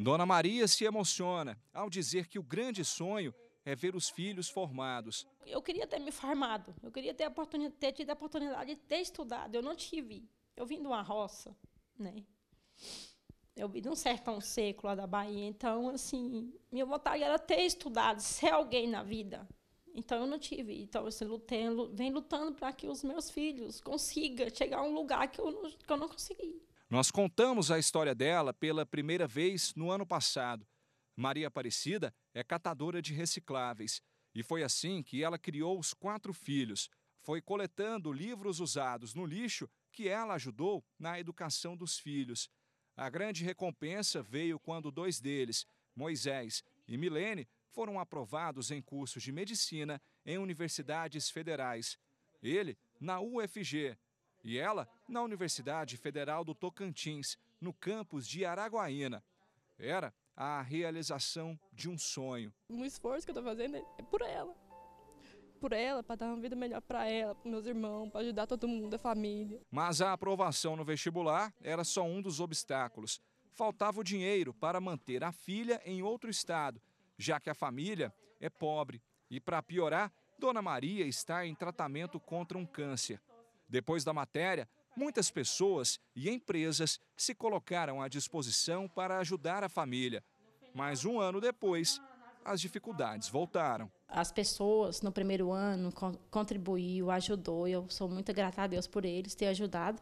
Dona Maria se emociona ao dizer que o grande sonho é ver os filhos formados. Eu queria ter me formado, eu queria ter, ter tido a oportunidade de ter estudado, eu não tive. Eu vim de uma roça, né? Eu vim de um sertão seco lá da Bahia, então, assim, minha vontade era ter estudado, ser alguém na vida. Então, eu não tive. Então, eu assim, lutei, vem lutando para que os meus filhos consigam chegar a um lugar que eu não, que eu não consegui. Nós contamos a história dela pela primeira vez no ano passado. Maria Aparecida é catadora de recicláveis e foi assim que ela criou os quatro filhos. Foi coletando livros usados no lixo que ela ajudou na educação dos filhos. A grande recompensa veio quando dois deles, Moisés e Milene, foram aprovados em cursos de medicina em universidades federais. Ele, na UFG, e ela na Universidade Federal do Tocantins, no campus de Araguaína. Era a realização de um sonho. Um esforço que eu estou fazendo é por ela. Por ela, para dar uma vida melhor para ela, para meus irmãos, para ajudar todo mundo, a família. Mas a aprovação no vestibular era só um dos obstáculos. Faltava o dinheiro para manter a filha em outro estado, já que a família é pobre. E para piorar, Dona Maria está em tratamento contra um câncer. Depois da matéria, muitas pessoas e empresas se colocaram à disposição para ajudar a família. Mas um ano depois, as dificuldades voltaram. As pessoas no primeiro ano contribuíram, ajudou, eu sou muito grata a Deus por eles ter ajudado.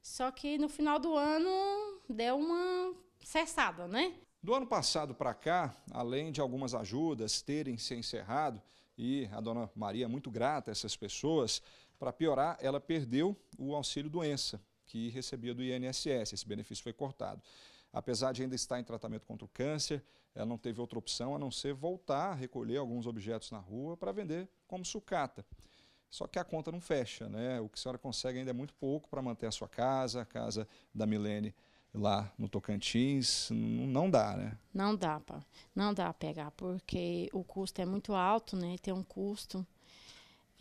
Só que no final do ano deu uma cessada, né? Do ano passado para cá, além de algumas ajudas terem se encerrado, e a dona Maria é muito grata a essas pessoas, para piorar, ela perdeu o auxílio doença que recebia do INSS. Esse benefício foi cortado. Apesar de ainda estar em tratamento contra o câncer, ela não teve outra opção a não ser voltar a recolher alguns objetos na rua para vender como sucata. Só que a conta não fecha, né? O que a senhora consegue ainda é muito pouco para manter a sua casa, a casa da Milene lá no Tocantins, não dá, né? Não dá, pá. Não dá pegar, porque o custo é muito alto, né? Tem um custo.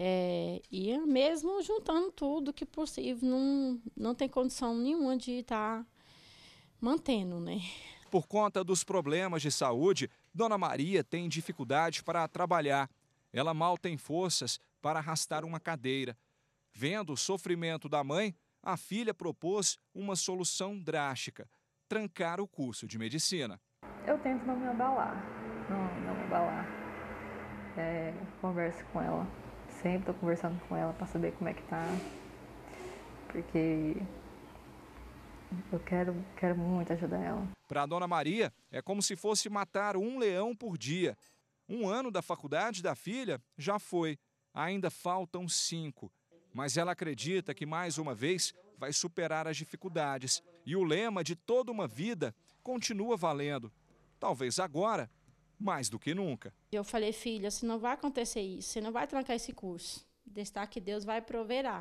É, e mesmo juntando tudo que possível, não, não tem condição nenhuma de estar tá mantendo, né? Por conta dos problemas de saúde, Dona Maria tem dificuldade para trabalhar. Ela mal tem forças para arrastar uma cadeira. Vendo o sofrimento da mãe, a filha propôs uma solução drástica: trancar o curso de medicina. Eu tento não me abalar, não, não me abalar. É, converso com ela Sempre tô conversando com ela para saber como é que tá. Porque eu quero, quero muito ajudar ela. Para a dona Maria, é como se fosse matar um leão por dia. Um ano da faculdade da filha já foi, ainda faltam cinco. Mas ela acredita que mais uma vez vai superar as dificuldades. E o lema de toda uma vida continua valendo. Talvez agora mais do que nunca. Eu falei, filha, se não vai acontecer isso, você não vai trancar esse curso. Destaque Deus vai proverá.